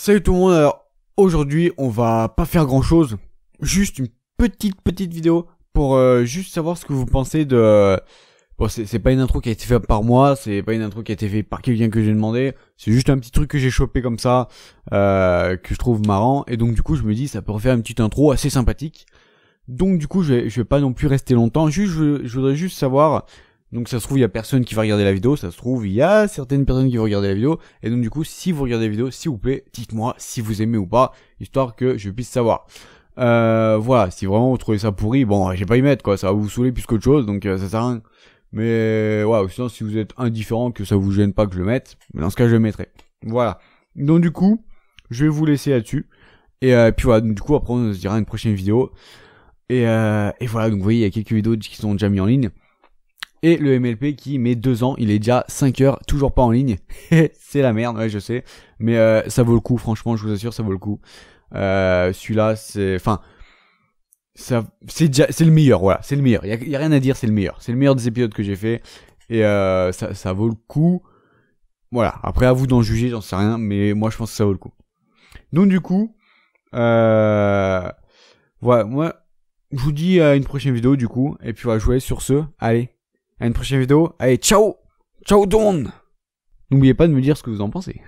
Salut tout le monde, alors aujourd'hui on va pas faire grand chose, juste une petite petite vidéo pour euh, juste savoir ce que vous pensez de... Bon c'est pas une intro qui a été faite par moi, c'est pas une intro qui a été faite par quelqu'un que j'ai demandé, c'est juste un petit truc que j'ai chopé comme ça, euh, que je trouve marrant, et donc du coup je me dis ça peut refaire une petite intro assez sympathique. Donc du coup je vais, pas non plus rester longtemps, juste je voudrais juste savoir donc ça se trouve, il y a personne qui va regarder la vidéo, ça se trouve, il y a certaines personnes qui vont regarder la vidéo. Et donc du coup, si vous regardez la vidéo, s'il vous plaît, dites-moi si vous aimez ou pas, histoire que je puisse savoir. Euh, voilà, si vraiment vous trouvez ça pourri, bon, j'ai pas y mettre quoi, ça va vous saouler plus qu'autre chose, donc euh, ça sert à rien. Mais ouais, sinon si vous êtes indifférent, que ça vous gêne pas que je le mette, mais dans ce cas je le mettrai. Voilà. Donc du coup, je vais vous laisser là-dessus. Et euh, puis voilà, donc, du coup après on se dira une prochaine vidéo. Et, euh, et voilà, donc vous voyez, il y a quelques vidéos qui sont déjà mises en ligne. Et le MLP qui met deux ans, il est déjà 5 heures, toujours pas en ligne. c'est la merde, ouais je sais. Mais euh, ça vaut le coup, franchement, je vous assure, ça vaut le coup. Euh, celui-là, c'est... Enfin... c'est déjà, c'est le meilleur, voilà, c'est le meilleur. Il a, rien à dire, c'est le meilleur. C'est le meilleur des épisodes que j'ai fait. Et euh, ça, vaut le coup. Voilà, après à vous d'en juger, j'en sais rien, mais moi je pense que ça vaut le coup. Donc du coup, voilà, moi, je vous dis à une prochaine vidéo du coup, et puis on va jouer sur ce. Allez, à une prochaine vidéo. Allez, ciao Ciao Dawn N'oubliez pas de me dire ce que vous en pensez.